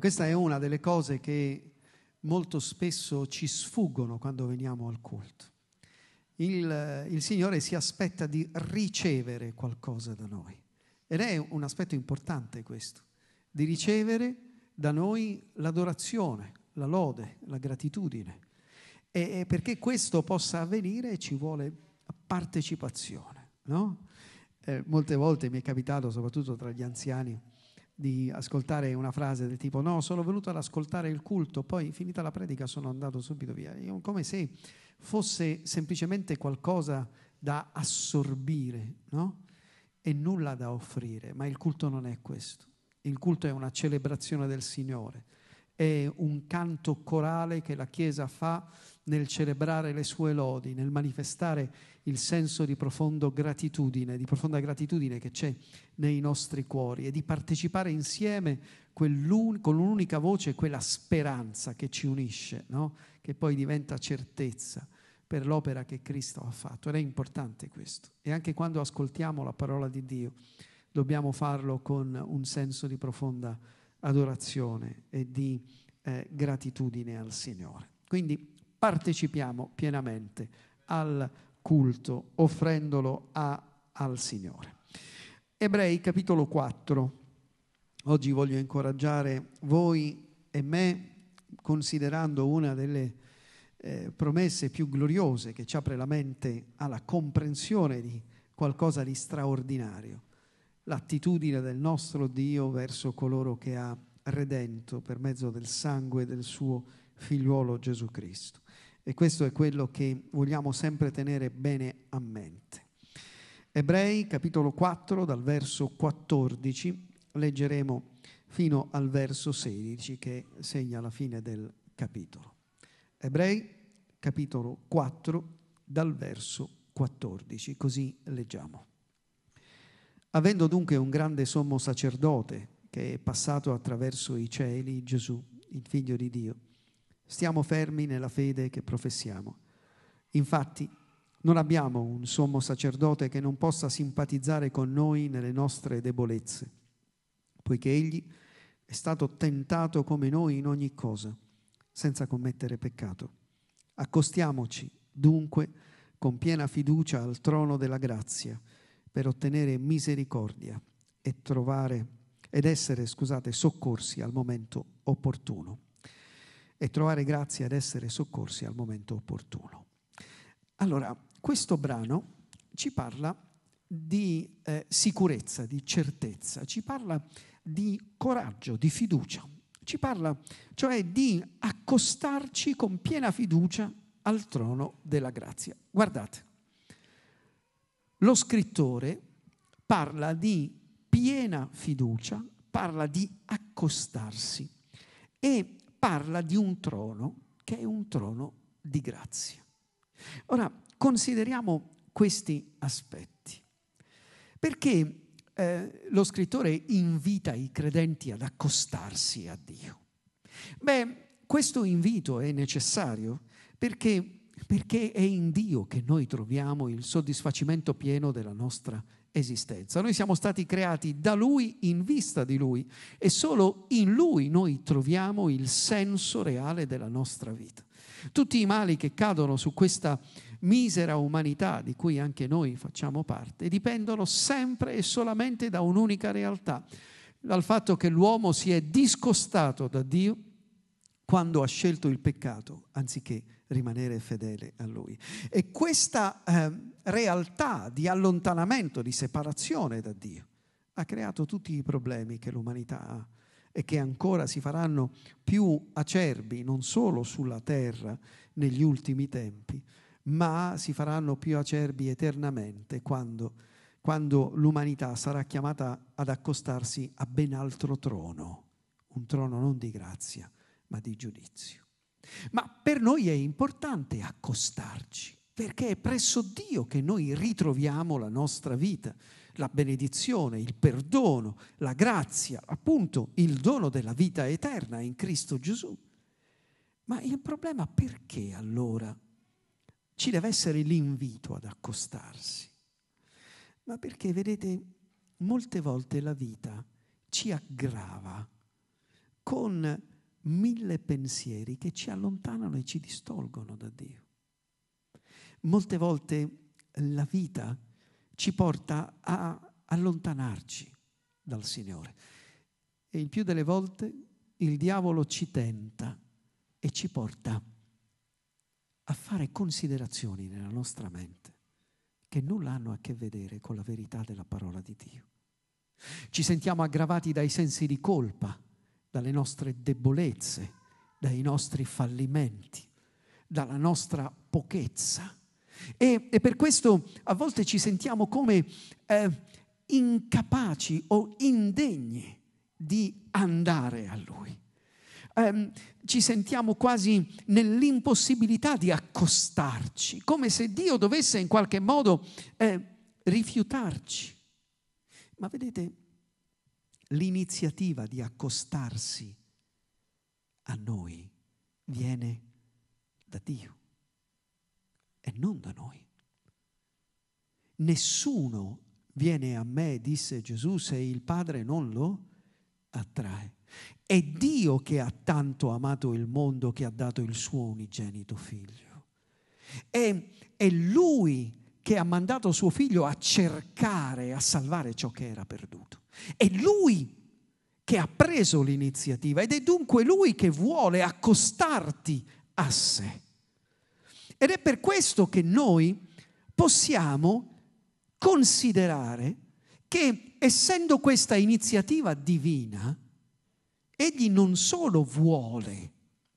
questa è una delle cose che molto spesso ci sfuggono quando veniamo al culto. Il, eh, il Signore si aspetta di ricevere qualcosa da noi ed è un aspetto importante questo, di ricevere da noi l'adorazione, la lode, la gratitudine. E perché questo possa avvenire ci vuole partecipazione. No? Eh, molte volte mi è capitato, soprattutto tra gli anziani, di ascoltare una frase del tipo no, sono venuto ad ascoltare il culto, poi finita la predica sono andato subito via. Io, come se fosse semplicemente qualcosa da assorbire no? e nulla da offrire, ma il culto non è questo. Il culto è una celebrazione del Signore, è un canto corale che la Chiesa fa nel celebrare le sue lodi, nel manifestare il senso di, gratitudine, di profonda gratitudine che c'è nei nostri cuori e di partecipare insieme con un'unica voce quella speranza che ci unisce, no? che poi diventa certezza per l'opera che Cristo ha fatto. Ed è importante questo. E anche quando ascoltiamo la parola di Dio dobbiamo farlo con un senso di profonda adorazione e di eh, gratitudine al Signore. Quindi partecipiamo pienamente al culto, offrendolo a, al Signore. Ebrei capitolo 4. Oggi voglio incoraggiare voi e me considerando una delle eh, promesse più gloriose che ci apre la mente alla comprensione di qualcosa di straordinario, l'attitudine del nostro Dio verso coloro che ha redento per mezzo del sangue del suo figliuolo Gesù Cristo. E questo è quello che vogliamo sempre tenere bene a mente. Ebrei capitolo 4 dal verso 14 leggeremo fino al verso 16 che segna la fine del capitolo. Ebrei capitolo 4 dal verso 14, così leggiamo. Avendo dunque un grande sommo sacerdote che è passato attraverso i cieli, Gesù, il figlio di Dio, stiamo fermi nella fede che professiamo. Infatti, non abbiamo un sommo sacerdote che non possa simpatizzare con noi nelle nostre debolezze, poiché egli è stato tentato come noi in ogni cosa, senza commettere peccato. Accostiamoci, dunque, con piena fiducia al trono della grazia, per ottenere misericordia e trovare ed essere, scusate, soccorsi al momento opportuno e trovare grazia ad essere soccorsi al momento opportuno. Allora, questo brano ci parla di eh, sicurezza, di certezza, ci parla di coraggio, di fiducia, ci parla cioè di accostarci con piena fiducia al trono della grazia. Guardate, lo scrittore parla di piena fiducia, parla di accostarsi e parla di un trono che è un trono di grazia. Ora, consideriamo questi aspetti, perché eh, lo scrittore invita i credenti ad accostarsi a Dio. Beh, questo invito è necessario perché, perché è in Dio che noi troviamo il soddisfacimento pieno della nostra vita esistenza. Noi siamo stati creati da Lui in vista di Lui e solo in Lui noi troviamo il senso reale della nostra vita. Tutti i mali che cadono su questa misera umanità di cui anche noi facciamo parte dipendono sempre e solamente da un'unica realtà, dal fatto che l'uomo si è discostato da Dio quando ha scelto il peccato anziché il rimanere fedele a Lui. E questa eh, realtà di allontanamento, di separazione da Dio, ha creato tutti i problemi che l'umanità ha e che ancora si faranno più acerbi, non solo sulla terra negli ultimi tempi, ma si faranno più acerbi eternamente quando, quando l'umanità sarà chiamata ad accostarsi a ben altro trono, un trono non di grazia, ma di giudizio. Ma per noi è importante accostarci, perché è presso Dio che noi ritroviamo la nostra vita, la benedizione, il perdono, la grazia, appunto il dono della vita eterna in Cristo Gesù. Ma il problema perché allora ci deve essere l'invito ad accostarsi? Ma perché, vedete, molte volte la vita ci aggrava con mille pensieri che ci allontanano e ci distolgono da Dio. Molte volte la vita ci porta a allontanarci dal Signore e il più delle volte il diavolo ci tenta e ci porta a fare considerazioni nella nostra mente che nulla hanno a che vedere con la verità della parola di Dio. Ci sentiamo aggravati dai sensi di colpa dalle nostre debolezze, dai nostri fallimenti, dalla nostra pochezza. E, e per questo a volte ci sentiamo come eh, incapaci o indegni di andare a Lui. Eh, ci sentiamo quasi nell'impossibilità di accostarci, come se Dio dovesse in qualche modo eh, rifiutarci. Ma vedete, l'iniziativa di accostarsi a noi viene da Dio e non da noi. Nessuno viene a me, disse Gesù, se il Padre non lo attrae. È Dio che ha tanto amato il mondo che ha dato il suo unigenito figlio. È, è Lui che ha mandato suo figlio a cercare, a salvare ciò che era perduto. È lui che ha preso l'iniziativa ed è dunque lui che vuole accostarti a sé. Ed è per questo che noi possiamo considerare che essendo questa iniziativa divina, egli non solo vuole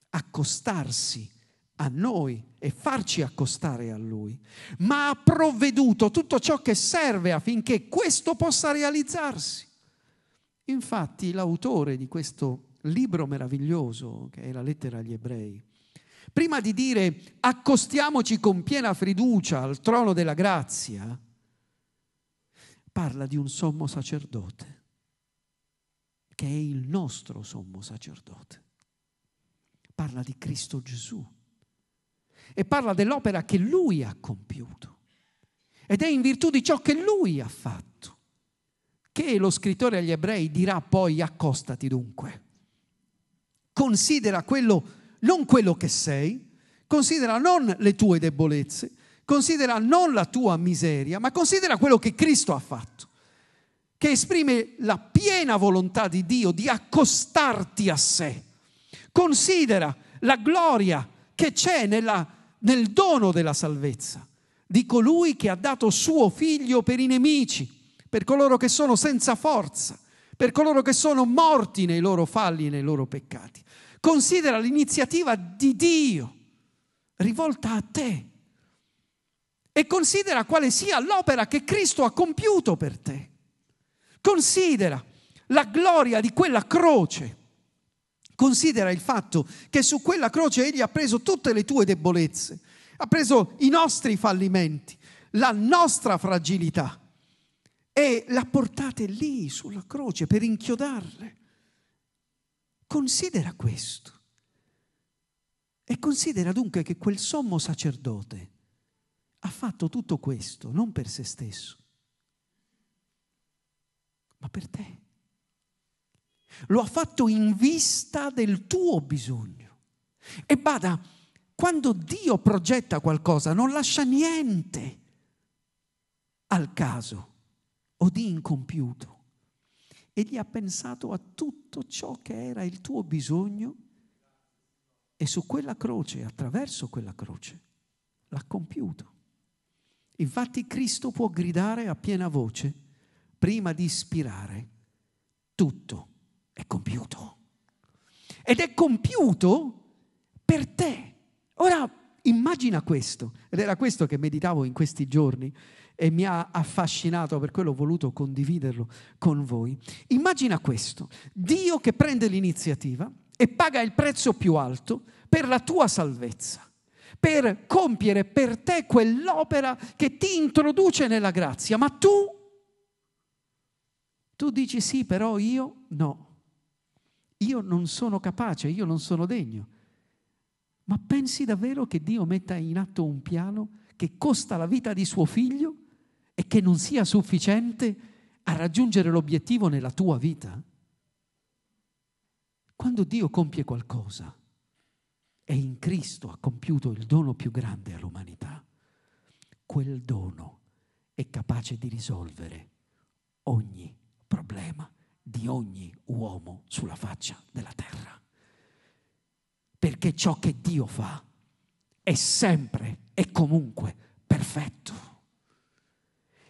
accostarsi a a noi e farci accostare a Lui, ma ha provveduto tutto ciò che serve affinché questo possa realizzarsi. Infatti l'autore di questo libro meraviglioso, che è la lettera agli ebrei, prima di dire accostiamoci con piena fiducia al trono della grazia, parla di un sommo sacerdote, che è il nostro sommo sacerdote. Parla di Cristo Gesù e parla dell'opera che lui ha compiuto. Ed è in virtù di ciò che lui ha fatto che lo scrittore agli ebrei dirà poi accostati dunque. Considera quello, non quello che sei, considera non le tue debolezze, considera non la tua miseria, ma considera quello che Cristo ha fatto, che esprime la piena volontà di Dio di accostarti a sé. Considera la gloria che c'è nella nel dono della salvezza di colui che ha dato suo figlio per i nemici, per coloro che sono senza forza, per coloro che sono morti nei loro falli e nei loro peccati. Considera l'iniziativa di Dio rivolta a te e considera quale sia l'opera che Cristo ha compiuto per te. Considera la gloria di quella croce Considera il fatto che su quella croce egli ha preso tutte le tue debolezze, ha preso i nostri fallimenti, la nostra fragilità e l'ha portata lì sulla croce per inchiodarle. Considera questo. E considera dunque che quel sommo sacerdote ha fatto tutto questo non per se stesso, ma per te. Lo ha fatto in vista del tuo bisogno. E bada, quando Dio progetta qualcosa non lascia niente al caso o di incompiuto. Egli ha pensato a tutto ciò che era il tuo bisogno e su quella croce, attraverso quella croce, l'ha compiuto. Infatti Cristo può gridare a piena voce prima di ispirare tutto è compiuto. Ed è compiuto per te. Ora immagina questo, ed era questo che meditavo in questi giorni e mi ha affascinato, per quello ho voluto condividerlo con voi. Immagina questo, Dio che prende l'iniziativa e paga il prezzo più alto per la tua salvezza per compiere per te quell'opera che ti introduce nella grazia, ma tu, tu dici sì, però io no io non sono capace, io non sono degno. Ma pensi davvero che Dio metta in atto un piano che costa la vita di suo figlio e che non sia sufficiente a raggiungere l'obiettivo nella tua vita? Quando Dio compie qualcosa, e in Cristo ha compiuto il dono più grande all'umanità, quel dono è capace di risolvere ogni problema di ogni uomo sulla faccia della terra. Perché ciò che Dio fa è sempre e comunque perfetto.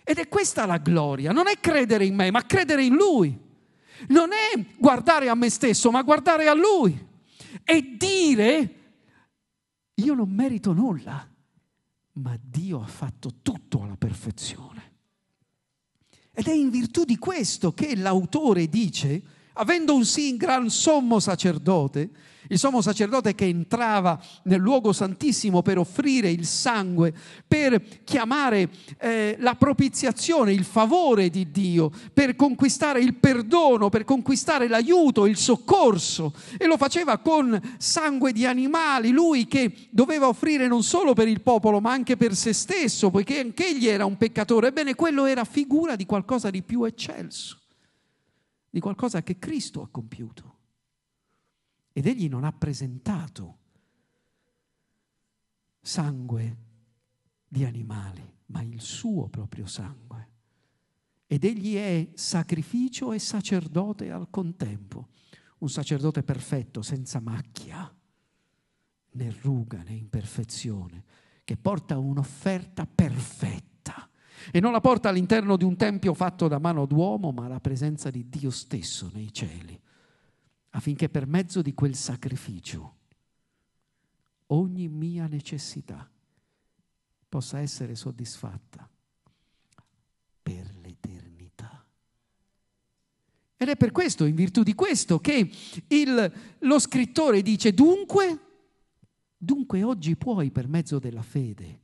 Ed è questa la gloria, non è credere in me, ma credere in Lui. Non è guardare a me stesso, ma guardare a Lui. E dire, io non merito nulla, ma Dio ha fatto tutto alla perfezione. Ed è in virtù di questo che l'autore dice avendo un sì in gran sommo sacerdote, il sommo sacerdote che entrava nel luogo santissimo per offrire il sangue, per chiamare eh, la propiziazione, il favore di Dio, per conquistare il perdono, per conquistare l'aiuto, il soccorso. E lo faceva con sangue di animali, lui che doveva offrire non solo per il popolo ma anche per se stesso, poiché anch'egli era un peccatore. Ebbene, quello era figura di qualcosa di più eccelso di qualcosa che Cristo ha compiuto ed egli non ha presentato sangue di animali, ma il suo proprio sangue. Ed egli è sacrificio e sacerdote al contempo, un sacerdote perfetto, senza macchia, né ruga né imperfezione, che porta un'offerta perfetta e non la porta all'interno di un tempio fatto da mano d'uomo, ma alla presenza di Dio stesso nei cieli, affinché per mezzo di quel sacrificio ogni mia necessità possa essere soddisfatta per l'eternità. Ed è per questo, in virtù di questo, che il, lo scrittore dice, dunque, dunque oggi puoi per mezzo della fede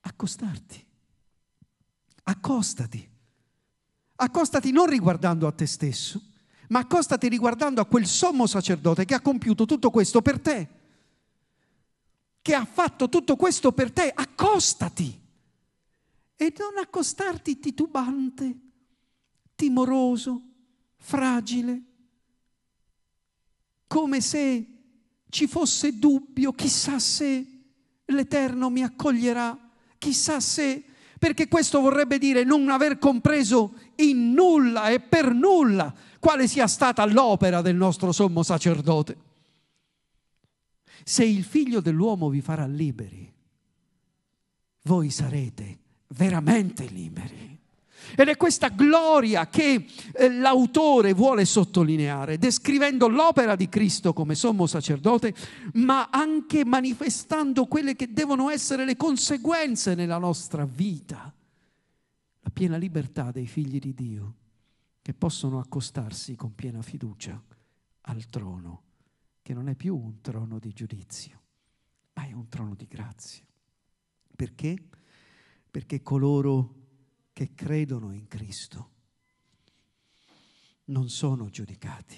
accostarti accostati. Accostati non riguardando a te stesso, ma accostati riguardando a quel sommo sacerdote che ha compiuto tutto questo per te, che ha fatto tutto questo per te, accostati. E non accostarti titubante, timoroso, fragile, come se ci fosse dubbio, chissà se l'Eterno mi accoglierà, chissà se perché questo vorrebbe dire non aver compreso in nulla e per nulla quale sia stata l'opera del nostro sommo sacerdote. Se il figlio dell'uomo vi farà liberi, voi sarete veramente liberi. Ed è questa gloria che eh, l'autore vuole sottolineare, descrivendo l'opera di Cristo come sommo sacerdote, ma anche manifestando quelle che devono essere le conseguenze nella nostra vita. La piena libertà dei figli di Dio, che possono accostarsi con piena fiducia al trono, che non è più un trono di giudizio, ma è un trono di grazia. Perché? Perché coloro che credono in Cristo non sono giudicati,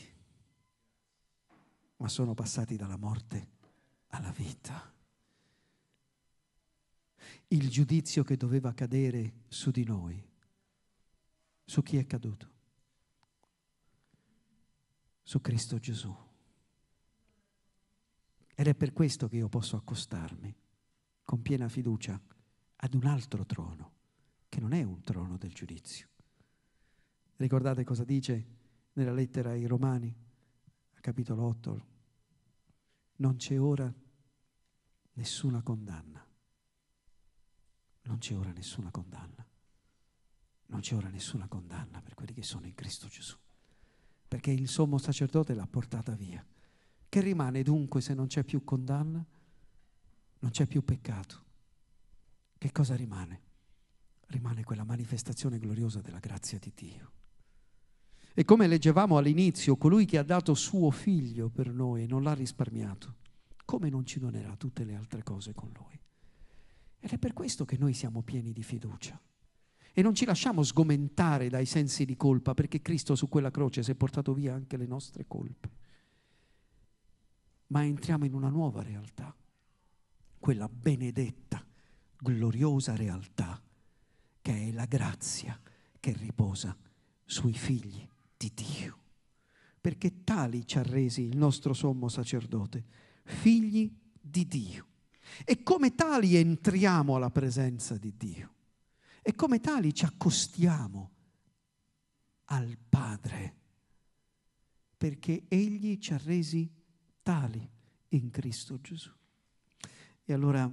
ma sono passati dalla morte alla vita. Il giudizio che doveva cadere su di noi, su chi è caduto? Su Cristo Gesù. Ed è per questo che io posso accostarmi con piena fiducia ad un altro trono che non è un trono del giudizio. Ricordate cosa dice nella lettera ai Romani, capitolo 8? Non c'è ora nessuna condanna. Non c'è ora nessuna condanna. Non c'è ora nessuna condanna per quelli che sono in Cristo Gesù. Perché il sommo sacerdote l'ha portata via. Che rimane dunque se non c'è più condanna? Non c'è più peccato. Che cosa rimane? rimane quella manifestazione gloriosa della grazia di Dio. E come leggevamo all'inizio, colui che ha dato suo figlio per noi e non l'ha risparmiato, come non ci donerà tutte le altre cose con lui? Ed è per questo che noi siamo pieni di fiducia e non ci lasciamo sgomentare dai sensi di colpa perché Cristo su quella croce si è portato via anche le nostre colpe. Ma entriamo in una nuova realtà, quella benedetta, gloriosa realtà che è la grazia che riposa sui figli di Dio. Perché tali ci ha resi il nostro sommo sacerdote, figli di Dio. E come tali entriamo alla presenza di Dio. E come tali ci accostiamo al Padre. Perché Egli ci ha resi tali in Cristo Gesù. E allora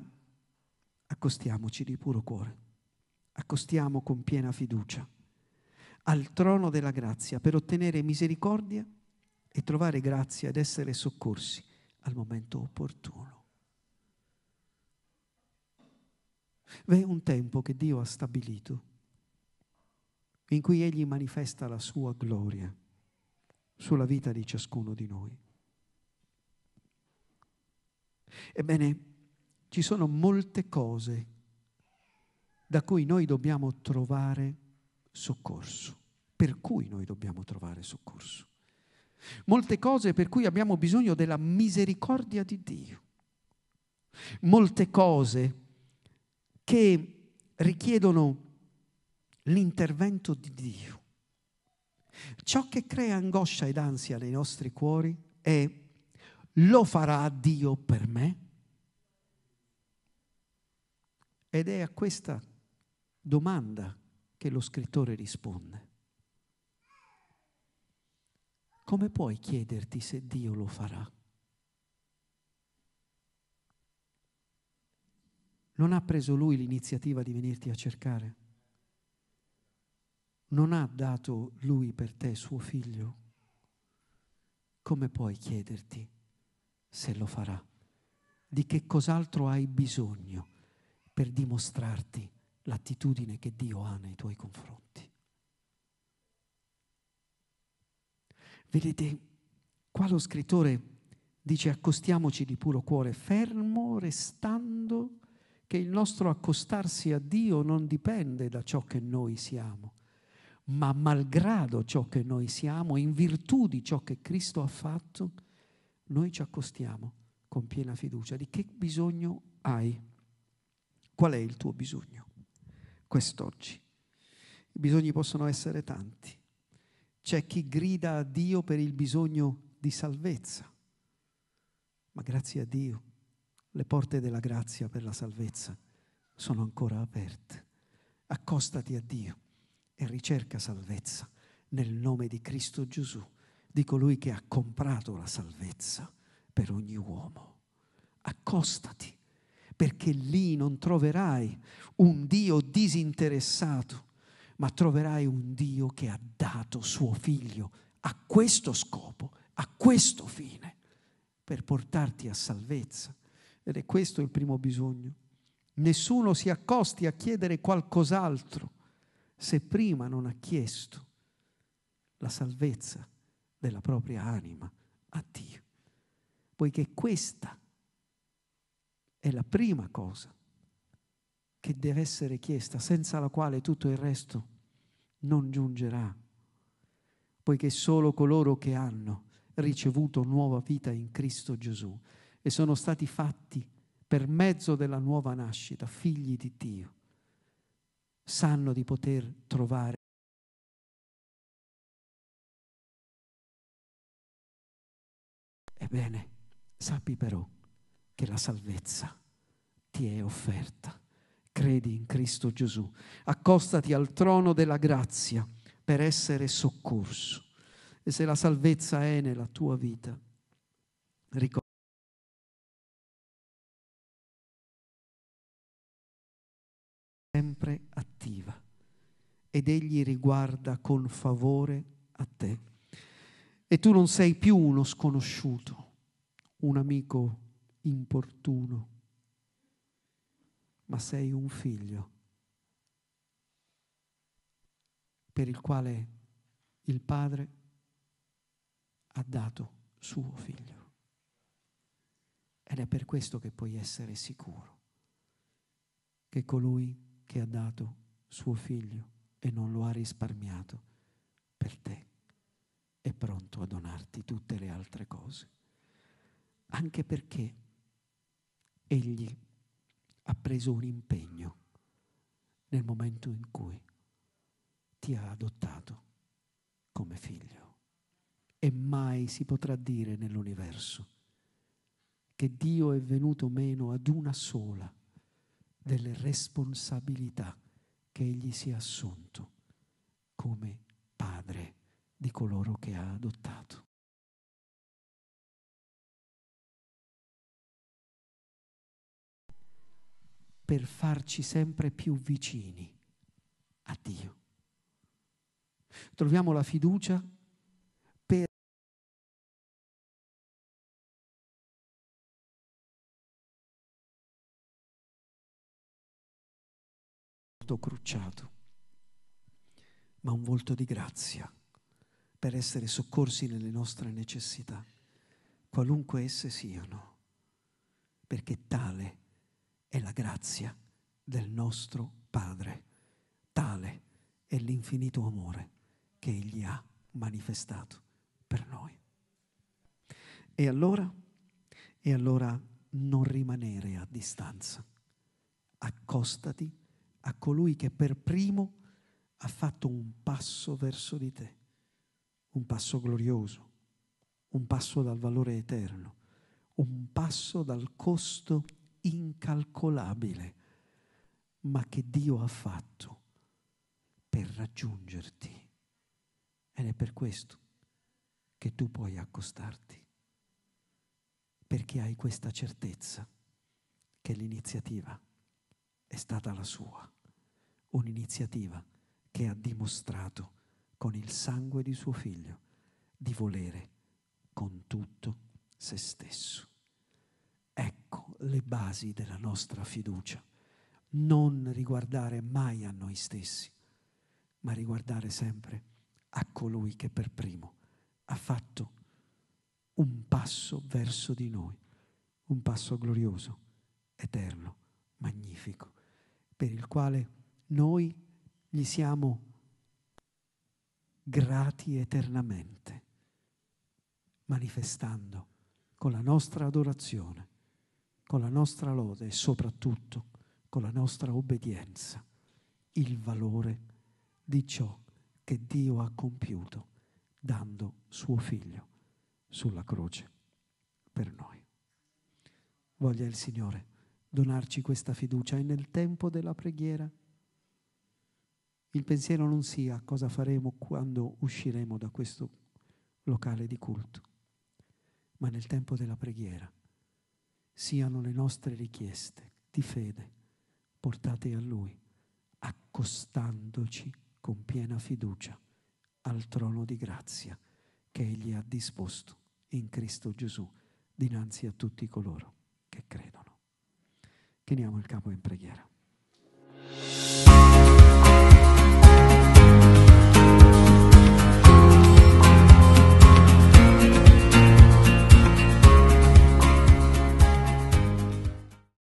accostiamoci di puro cuore accostiamo con piena fiducia al trono della grazia per ottenere misericordia e trovare grazia ed essere soccorsi al momento opportuno. V'è un tempo che Dio ha stabilito in cui Egli manifesta la sua gloria sulla vita di ciascuno di noi. Ebbene, ci sono molte cose da cui noi dobbiamo trovare soccorso, per cui noi dobbiamo trovare soccorso. Molte cose per cui abbiamo bisogno della misericordia di Dio. Molte cose che richiedono l'intervento di Dio. Ciò che crea angoscia ed ansia nei nostri cuori è lo farà Dio per me? Ed è a questa domanda che lo scrittore risponde. Come puoi chiederti se Dio lo farà? Non ha preso lui l'iniziativa di venirti a cercare? Non ha dato lui per te suo figlio? Come puoi chiederti se lo farà? Di che cos'altro hai bisogno per dimostrarti? l'attitudine che Dio ha nei tuoi confronti. Vedete, qua lo scrittore dice accostiamoci di puro cuore, fermo restando che il nostro accostarsi a Dio non dipende da ciò che noi siamo, ma malgrado ciò che noi siamo, in virtù di ciò che Cristo ha fatto, noi ci accostiamo con piena fiducia. Di che bisogno hai? Qual è il tuo bisogno? quest'oggi. I bisogni possono essere tanti. C'è chi grida a Dio per il bisogno di salvezza, ma grazie a Dio le porte della grazia per la salvezza sono ancora aperte. Accostati a Dio e ricerca salvezza nel nome di Cristo Gesù, di colui che ha comprato la salvezza per ogni uomo. Accostati perché lì non troverai un Dio disinteressato, ma troverai un Dio che ha dato suo figlio a questo scopo, a questo fine, per portarti a salvezza. Ed è questo il primo bisogno. Nessuno si accosti a chiedere qualcos'altro se prima non ha chiesto la salvezza della propria anima a Dio, poiché questa è è la prima cosa che deve essere chiesta, senza la quale tutto il resto non giungerà, poiché solo coloro che hanno ricevuto nuova vita in Cristo Gesù e sono stati fatti per mezzo della nuova nascita, figli di Dio, sanno di poter trovare Ebbene, sappi però che la salvezza ti è offerta. Credi in Cristo Gesù, accostati al trono della grazia per essere soccorso. E se la salvezza è nella tua vita, ricorda. sempre attiva ed egli riguarda con favore a te. E tu non sei più uno sconosciuto, un amico importuno, ma sei un figlio per il quale il Padre ha dato suo figlio. Ed è per questo che puoi essere sicuro che colui che ha dato suo figlio e non lo ha risparmiato per te è pronto a donarti tutte le altre cose. Anche perché egli ha preso un impegno nel momento in cui ti ha adottato come figlio. E mai si potrà dire nell'universo che Dio è venuto meno ad una sola delle responsabilità che egli si è assunto come padre di coloro che ha adottato. per farci sempre più vicini a Dio. Troviamo la fiducia per un volto crucciato, ma un volto di grazia per essere soccorsi nelle nostre necessità, qualunque esse siano, perché tale è è la grazia del nostro Padre. Tale è l'infinito amore che Egli ha manifestato per noi. E allora, e allora non rimanere a distanza. Accostati a colui che per primo ha fatto un passo verso di te, un passo glorioso, un passo dal valore eterno, un passo dal costo incalcolabile, ma che Dio ha fatto per raggiungerti. Ed è per questo che tu puoi accostarti, perché hai questa certezza che l'iniziativa è stata la sua, un'iniziativa che ha dimostrato con il sangue di suo figlio di volere con tutto se stesso. Ecco le basi della nostra fiducia. Non riguardare mai a noi stessi, ma riguardare sempre a colui che per primo ha fatto un passo verso di noi, un passo glorioso, eterno, magnifico, per il quale noi gli siamo grati eternamente, manifestando con la nostra adorazione con la nostra lode e soprattutto con la nostra obbedienza il valore di ciò che Dio ha compiuto dando suo figlio sulla croce per noi. Voglia il Signore donarci questa fiducia e nel tempo della preghiera il pensiero non sia cosa faremo quando usciremo da questo locale di culto, ma nel tempo della preghiera siano le nostre richieste di fede portate a Lui, accostandoci con piena fiducia al trono di grazia che Egli ha disposto in Cristo Gesù dinanzi a tutti coloro che credono. Chiniamo il capo in preghiera.